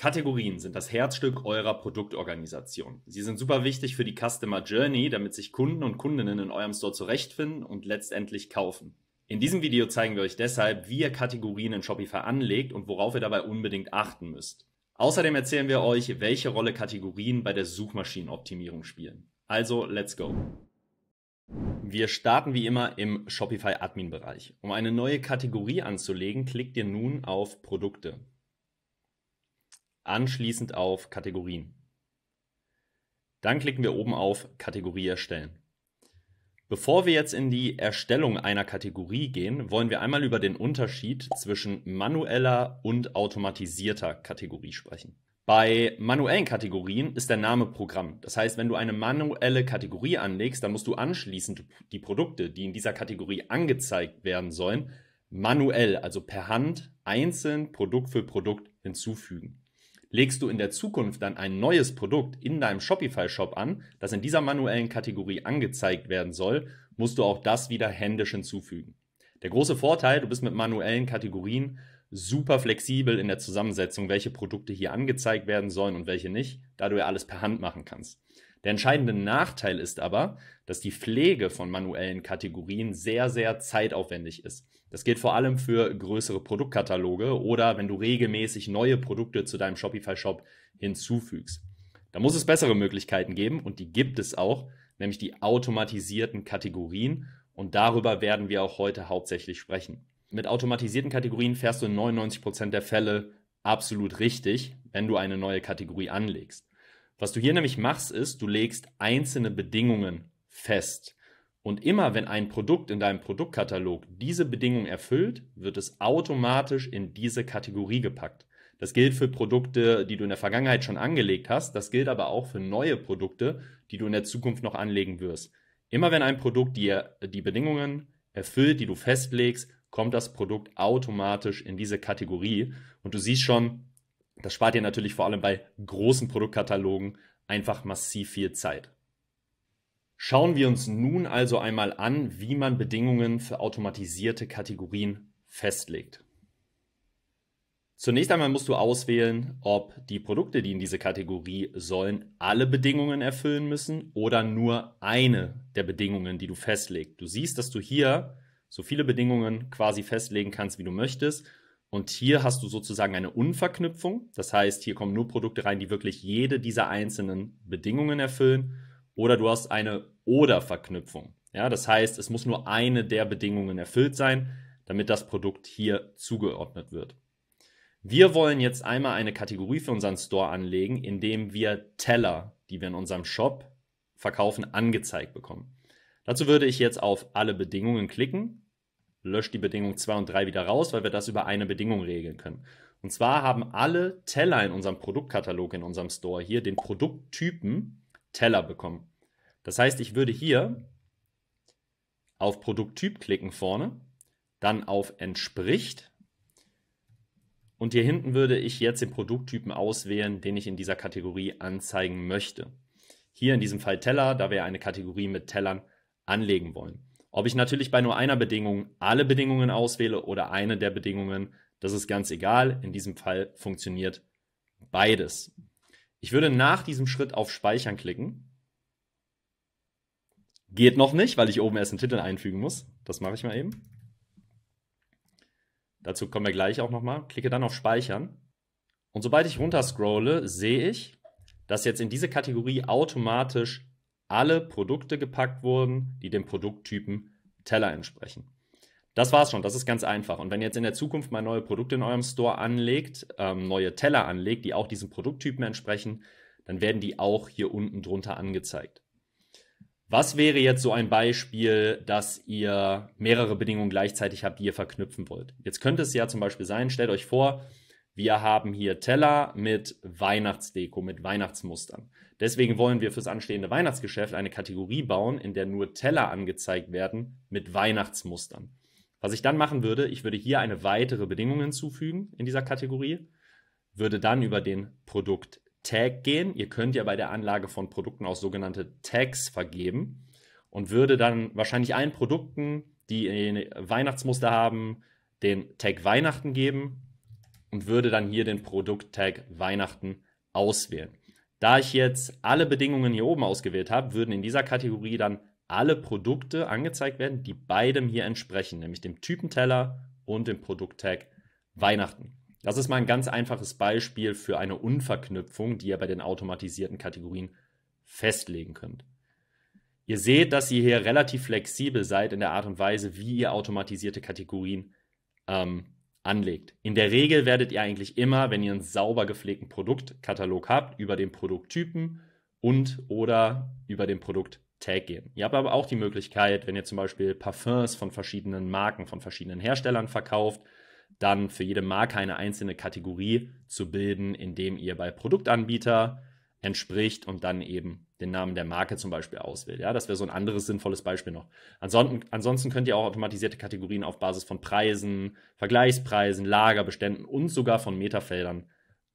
Kategorien sind das Herzstück eurer Produktorganisation. Sie sind super wichtig für die Customer Journey, damit sich Kunden und Kundinnen in eurem Store zurechtfinden und letztendlich kaufen. In diesem Video zeigen wir euch deshalb, wie ihr Kategorien in Shopify anlegt und worauf ihr dabei unbedingt achten müsst. Außerdem erzählen wir euch, welche Rolle Kategorien bei der Suchmaschinenoptimierung spielen. Also, let's go! Wir starten wie immer im Shopify Admin Bereich. Um eine neue Kategorie anzulegen, klickt ihr nun auf Produkte anschließend auf Kategorien. Dann klicken wir oben auf Kategorie erstellen. Bevor wir jetzt in die Erstellung einer Kategorie gehen, wollen wir einmal über den Unterschied zwischen manueller und automatisierter Kategorie sprechen. Bei manuellen Kategorien ist der Name Programm. Das heißt, wenn du eine manuelle Kategorie anlegst, dann musst du anschließend die Produkte, die in dieser Kategorie angezeigt werden sollen, manuell, also per Hand, einzeln Produkt für Produkt hinzufügen legst du in der Zukunft dann ein neues Produkt in deinem Shopify-Shop an, das in dieser manuellen Kategorie angezeigt werden soll, musst du auch das wieder händisch hinzufügen. Der große Vorteil, du bist mit manuellen Kategorien super flexibel in der Zusammensetzung, welche Produkte hier angezeigt werden sollen und welche nicht, da du ja alles per Hand machen kannst. Der entscheidende Nachteil ist aber, dass die Pflege von manuellen Kategorien sehr, sehr zeitaufwendig ist. Das gilt vor allem für größere Produktkataloge oder wenn du regelmäßig neue Produkte zu deinem Shopify-Shop hinzufügst. Da muss es bessere Möglichkeiten geben und die gibt es auch, nämlich die automatisierten Kategorien und darüber werden wir auch heute hauptsächlich sprechen. Mit automatisierten Kategorien fährst du in 99% der Fälle absolut richtig, wenn du eine neue Kategorie anlegst. Was du hier nämlich machst, ist, du legst einzelne Bedingungen fest. Und immer wenn ein Produkt in deinem Produktkatalog diese Bedingung erfüllt, wird es automatisch in diese Kategorie gepackt. Das gilt für Produkte, die du in der Vergangenheit schon angelegt hast, das gilt aber auch für neue Produkte, die du in der Zukunft noch anlegen wirst. Immer wenn ein Produkt dir die Bedingungen erfüllt, die du festlegst, kommt das Produkt automatisch in diese Kategorie. Und du siehst schon, das spart dir natürlich vor allem bei großen Produktkatalogen einfach massiv viel Zeit. Schauen wir uns nun also einmal an, wie man Bedingungen für automatisierte Kategorien festlegt. Zunächst einmal musst du auswählen, ob die Produkte, die in diese Kategorie sollen, alle Bedingungen erfüllen müssen oder nur eine der Bedingungen, die du festlegst. Du siehst, dass du hier so viele Bedingungen quasi festlegen kannst, wie du möchtest. Und hier hast du sozusagen eine Unverknüpfung. Das heißt, hier kommen nur Produkte rein, die wirklich jede dieser einzelnen Bedingungen erfüllen oder du hast eine Oder-Verknüpfung. Ja, das heißt, es muss nur eine der Bedingungen erfüllt sein, damit das Produkt hier zugeordnet wird. Wir wollen jetzt einmal eine Kategorie für unseren Store anlegen, indem wir Teller, die wir in unserem Shop verkaufen, angezeigt bekommen. Dazu würde ich jetzt auf alle Bedingungen klicken, lösche die Bedingung 2 und 3 wieder raus, weil wir das über eine Bedingung regeln können. Und zwar haben alle Teller in unserem Produktkatalog in unserem Store hier den Produkttypen Teller bekommen. Das heißt, ich würde hier auf Produkttyp klicken vorne, dann auf entspricht und hier hinten würde ich jetzt den Produkttypen auswählen, den ich in dieser Kategorie anzeigen möchte. Hier in diesem Fall Teller, da wir eine Kategorie mit Tellern anlegen wollen. Ob ich natürlich bei nur einer Bedingung alle Bedingungen auswähle oder eine der Bedingungen, das ist ganz egal. In diesem Fall funktioniert beides. Ich würde nach diesem Schritt auf Speichern klicken. Geht noch nicht, weil ich oben erst einen Titel einfügen muss. Das mache ich mal eben. Dazu kommen wir gleich auch nochmal. Klicke dann auf Speichern. Und sobald ich runterscrolle, sehe ich, dass jetzt in diese Kategorie automatisch alle Produkte gepackt wurden, die dem Produkttypen Teller entsprechen. Das war's schon, das ist ganz einfach. Und wenn ihr jetzt in der Zukunft mal neue Produkte in eurem Store anlegt, ähm, neue Teller anlegt, die auch diesen Produkttypen entsprechen, dann werden die auch hier unten drunter angezeigt. Was wäre jetzt so ein Beispiel, dass ihr mehrere Bedingungen gleichzeitig habt, die ihr verknüpfen wollt? Jetzt könnte es ja zum Beispiel sein, stellt euch vor, wir haben hier Teller mit Weihnachtsdeko, mit Weihnachtsmustern. Deswegen wollen wir fürs anstehende Weihnachtsgeschäft eine Kategorie bauen, in der nur Teller angezeigt werden mit Weihnachtsmustern. Was ich dann machen würde, ich würde hier eine weitere Bedingung hinzufügen in dieser Kategorie, würde dann über den Produkt Tag gehen. Ihr könnt ja bei der Anlage von Produkten auch sogenannte Tags vergeben und würde dann wahrscheinlich allen Produkten, die Weihnachtsmuster haben, den Tag Weihnachten geben und würde dann hier den Produkt-Tag Weihnachten auswählen. Da ich jetzt alle Bedingungen hier oben ausgewählt habe, würden in dieser Kategorie dann alle Produkte angezeigt werden, die beidem hier entsprechen, nämlich dem Typenteller und dem Produkttag Weihnachten. Das ist mal ein ganz einfaches Beispiel für eine Unverknüpfung, die ihr bei den automatisierten Kategorien festlegen könnt. Ihr seht, dass ihr hier relativ flexibel seid in der Art und Weise, wie ihr automatisierte Kategorien ähm, anlegt. In der Regel werdet ihr eigentlich immer, wenn ihr einen sauber gepflegten Produktkatalog habt, über den Produkttypen und oder über den Produkt Tag gehen. Ihr habt aber auch die Möglichkeit, wenn ihr zum Beispiel Parfums von verschiedenen Marken, von verschiedenen Herstellern verkauft, dann für jede Marke eine einzelne Kategorie zu bilden, indem ihr bei Produktanbieter entspricht und dann eben den Namen der Marke zum Beispiel auswählt. Ja, das wäre so ein anderes sinnvolles Beispiel noch. Ansonsten, ansonsten könnt ihr auch automatisierte Kategorien auf Basis von Preisen, Vergleichspreisen, Lagerbeständen und sogar von Metafeldern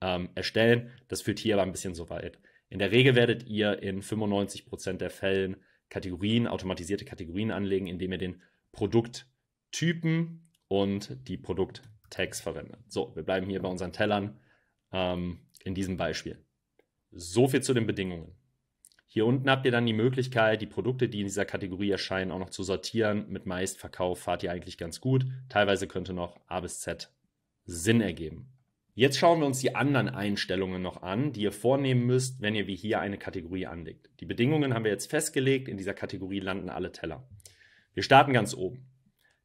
ähm, erstellen. Das führt hier aber ein bisschen so weit. In der Regel werdet ihr in 95% der Fällen Kategorien, automatisierte Kategorien anlegen, indem ihr den Produkttypen und die Produkttags verwendet. So, wir bleiben hier bei unseren Tellern ähm, in diesem Beispiel. So viel zu den Bedingungen. Hier unten habt ihr dann die Möglichkeit, die Produkte, die in dieser Kategorie erscheinen, auch noch zu sortieren. Mit Meistverkauf fahrt ihr eigentlich ganz gut. Teilweise könnte noch A bis Z Sinn ergeben. Jetzt schauen wir uns die anderen Einstellungen noch an, die ihr vornehmen müsst, wenn ihr wie hier eine Kategorie anlegt. Die Bedingungen haben wir jetzt festgelegt, in dieser Kategorie landen alle Teller. Wir starten ganz oben.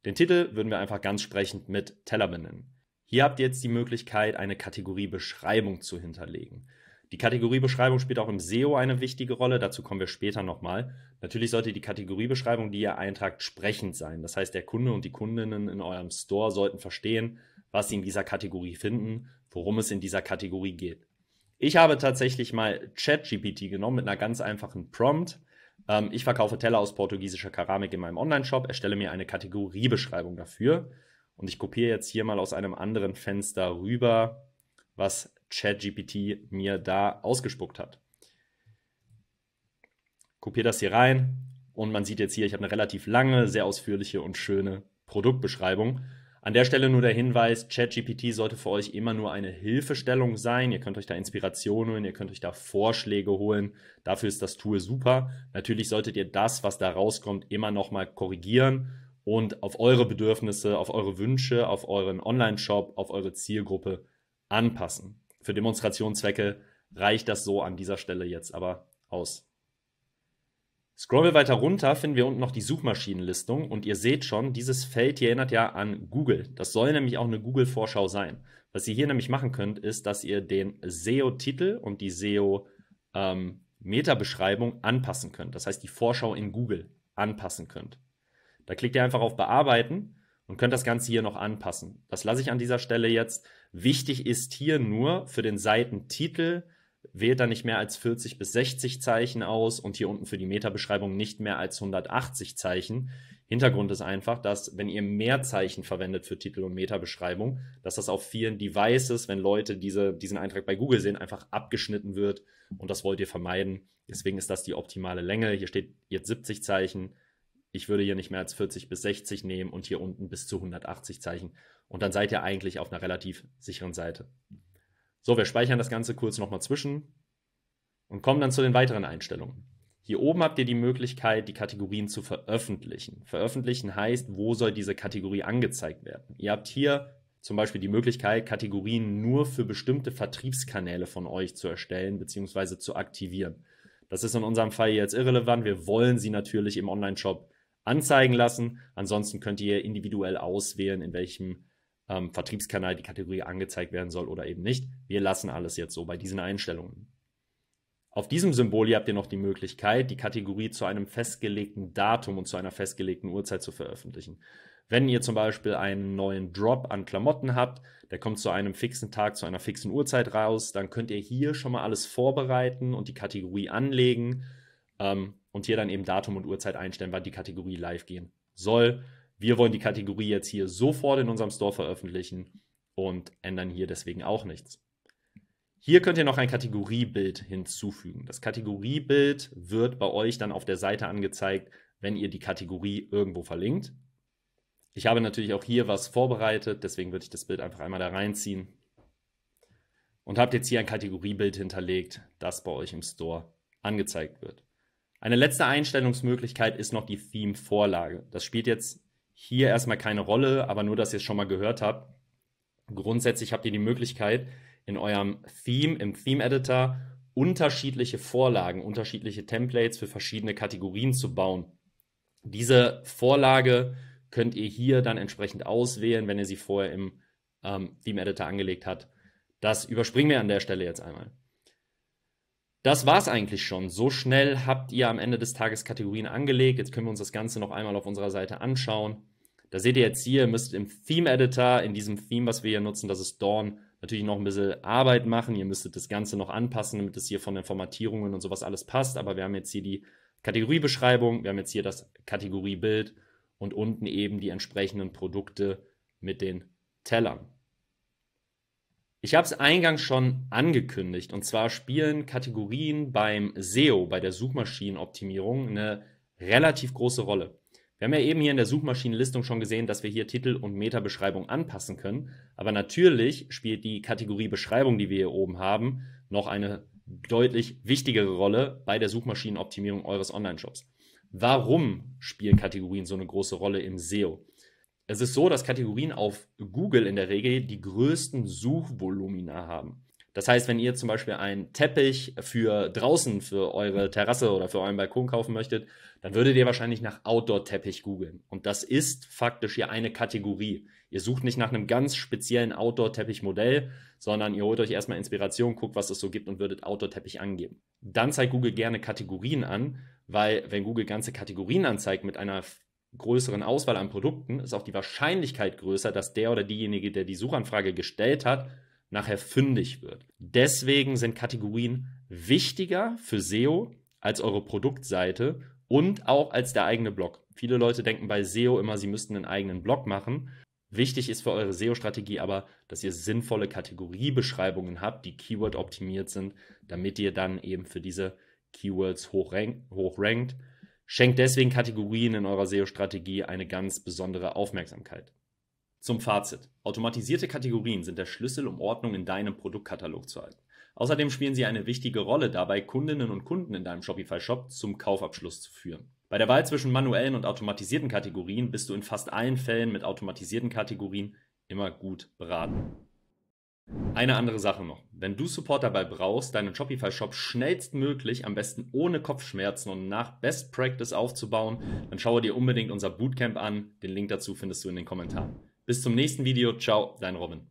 Den Titel würden wir einfach ganz sprechend mit Teller benennen. Hier habt ihr jetzt die Möglichkeit, eine Kategoriebeschreibung zu hinterlegen. Die Kategoriebeschreibung spielt auch im SEO eine wichtige Rolle, dazu kommen wir später nochmal. Natürlich sollte die Kategoriebeschreibung, die ihr eintragt, sprechend sein. Das heißt, der Kunde und die Kundinnen in eurem Store sollten verstehen, was sie in dieser Kategorie finden, worum es in dieser Kategorie geht. Ich habe tatsächlich mal ChatGPT genommen mit einer ganz einfachen Prompt. Ähm, ich verkaufe Teller aus portugiesischer Keramik in meinem Online-Shop, erstelle mir eine Kategoriebeschreibung dafür und ich kopiere jetzt hier mal aus einem anderen Fenster rüber, was ChatGPT mir da ausgespuckt hat. Kopiere das hier rein und man sieht jetzt hier, ich habe eine relativ lange, sehr ausführliche und schöne Produktbeschreibung. An der Stelle nur der Hinweis, ChatGPT sollte für euch immer nur eine Hilfestellung sein. Ihr könnt euch da Inspiration holen, ihr könnt euch da Vorschläge holen. Dafür ist das Tool super. Natürlich solltet ihr das, was da rauskommt, immer nochmal korrigieren und auf eure Bedürfnisse, auf eure Wünsche, auf euren Online-Shop, auf eure Zielgruppe anpassen. Für Demonstrationszwecke reicht das so an dieser Stelle jetzt aber aus. Scrollen wir weiter runter, finden wir unten noch die Suchmaschinenlistung und ihr seht schon, dieses Feld hier erinnert ja an Google. Das soll nämlich auch eine Google-Vorschau sein. Was ihr hier nämlich machen könnt, ist, dass ihr den SEO-Titel und die SEO-Meta-Beschreibung ähm, anpassen könnt. Das heißt, die Vorschau in Google anpassen könnt. Da klickt ihr einfach auf Bearbeiten und könnt das Ganze hier noch anpassen. Das lasse ich an dieser Stelle jetzt. Wichtig ist hier nur für den Seitentitel, wählt dann nicht mehr als 40 bis 60 Zeichen aus und hier unten für die Meta-Beschreibung nicht mehr als 180 Zeichen. Hintergrund ist einfach, dass wenn ihr mehr Zeichen verwendet für Titel und Meta-Beschreibung, dass das auf vielen Devices, wenn Leute diese, diesen Eintrag bei Google sehen, einfach abgeschnitten wird und das wollt ihr vermeiden. Deswegen ist das die optimale Länge. Hier steht jetzt 70 Zeichen. Ich würde hier nicht mehr als 40 bis 60 nehmen und hier unten bis zu 180 Zeichen. Und dann seid ihr eigentlich auf einer relativ sicheren Seite. So, wir speichern das Ganze kurz nochmal zwischen und kommen dann zu den weiteren Einstellungen. Hier oben habt ihr die Möglichkeit, die Kategorien zu veröffentlichen. Veröffentlichen heißt, wo soll diese Kategorie angezeigt werden. Ihr habt hier zum Beispiel die Möglichkeit, Kategorien nur für bestimmte Vertriebskanäle von euch zu erstellen bzw. zu aktivieren. Das ist in unserem Fall jetzt irrelevant. Wir wollen sie natürlich im Online-Shop anzeigen lassen. Ansonsten könnt ihr individuell auswählen, in welchem ähm, Vertriebskanal die Kategorie angezeigt werden soll oder eben nicht. Wir lassen alles jetzt so bei diesen Einstellungen. Auf diesem Symbol hier habt ihr noch die Möglichkeit, die Kategorie zu einem festgelegten Datum und zu einer festgelegten Uhrzeit zu veröffentlichen. Wenn ihr zum Beispiel einen neuen Drop an Klamotten habt, der kommt zu einem fixen Tag, zu einer fixen Uhrzeit raus, dann könnt ihr hier schon mal alles vorbereiten und die Kategorie anlegen ähm, und hier dann eben Datum und Uhrzeit einstellen, wann die Kategorie live gehen soll wir wollen die Kategorie jetzt hier sofort in unserem Store veröffentlichen und ändern hier deswegen auch nichts. Hier könnt ihr noch ein Kategoriebild hinzufügen. Das Kategoriebild wird bei euch dann auf der Seite angezeigt, wenn ihr die Kategorie irgendwo verlinkt. Ich habe natürlich auch hier was vorbereitet, deswegen würde ich das Bild einfach einmal da reinziehen und habt jetzt hier ein Kategoriebild hinterlegt, das bei euch im Store angezeigt wird. Eine letzte Einstellungsmöglichkeit ist noch die Theme-Vorlage. Das spielt jetzt hier erstmal keine Rolle, aber nur, dass ihr es schon mal gehört habt. Grundsätzlich habt ihr die Möglichkeit, in eurem Theme, im Theme Editor, unterschiedliche Vorlagen, unterschiedliche Templates für verschiedene Kategorien zu bauen. Diese Vorlage könnt ihr hier dann entsprechend auswählen, wenn ihr sie vorher im ähm, Theme Editor angelegt habt. Das überspringen wir an der Stelle jetzt einmal. Das war es eigentlich schon. So schnell habt ihr am Ende des Tages Kategorien angelegt. Jetzt können wir uns das Ganze noch einmal auf unserer Seite anschauen. Da seht ihr jetzt hier, ihr müsst im Theme-Editor, in diesem Theme, was wir hier nutzen, das ist Dawn, natürlich noch ein bisschen Arbeit machen. Ihr müsstet das Ganze noch anpassen, damit es hier von den Formatierungen und sowas alles passt. Aber wir haben jetzt hier die Kategoriebeschreibung, wir haben jetzt hier das Kategoriebild und unten eben die entsprechenden Produkte mit den Tellern. Ich habe es eingangs schon angekündigt und zwar spielen Kategorien beim SEO, bei der Suchmaschinenoptimierung, eine relativ große Rolle. Wir haben ja eben hier in der Suchmaschinenlistung schon gesehen, dass wir hier Titel und Meta-Beschreibung anpassen können. Aber natürlich spielt die Kategorie Beschreibung, die wir hier oben haben, noch eine deutlich wichtigere Rolle bei der Suchmaschinenoptimierung eures Online-Shops. Warum spielen Kategorien so eine große Rolle im SEO? Es ist so, dass Kategorien auf Google in der Regel die größten Suchvolumina haben. Das heißt, wenn ihr zum Beispiel einen Teppich für draußen, für eure Terrasse oder für euren Balkon kaufen möchtet, dann würdet ihr wahrscheinlich nach Outdoor-Teppich googeln. Und das ist faktisch ja eine Kategorie. Ihr sucht nicht nach einem ganz speziellen Outdoor-Teppich-Modell, sondern ihr holt euch erstmal Inspiration, guckt, was es so gibt und würdet Outdoor-Teppich angeben. Dann zeigt Google gerne Kategorien an, weil wenn Google ganze Kategorien anzeigt mit einer größeren Auswahl an Produkten, ist auch die Wahrscheinlichkeit größer, dass der oder diejenige, der die Suchanfrage gestellt hat, nachher fündig wird. Deswegen sind Kategorien wichtiger für SEO als eure Produktseite und auch als der eigene Blog. Viele Leute denken bei SEO immer, sie müssten einen eigenen Blog machen. Wichtig ist für eure SEO-Strategie aber, dass ihr sinnvolle Kategoriebeschreibungen habt, die Keyword optimiert sind, damit ihr dann eben für diese Keywords hochrankt. Schenkt deswegen Kategorien in eurer SEO-Strategie eine ganz besondere Aufmerksamkeit. Zum Fazit. Automatisierte Kategorien sind der Schlüssel, um Ordnung in deinem Produktkatalog zu halten. Außerdem spielen sie eine wichtige Rolle dabei, Kundinnen und Kunden in deinem Shopify-Shop zum Kaufabschluss zu führen. Bei der Wahl zwischen manuellen und automatisierten Kategorien bist du in fast allen Fällen mit automatisierten Kategorien immer gut beraten. Eine andere Sache noch. Wenn du Support dabei brauchst, deinen Shopify-Shop schnellstmöglich, am besten ohne Kopfschmerzen und nach Best Practice aufzubauen, dann schaue dir unbedingt unser Bootcamp an. Den Link dazu findest du in den Kommentaren. Bis zum nächsten Video. Ciao, dein Robin.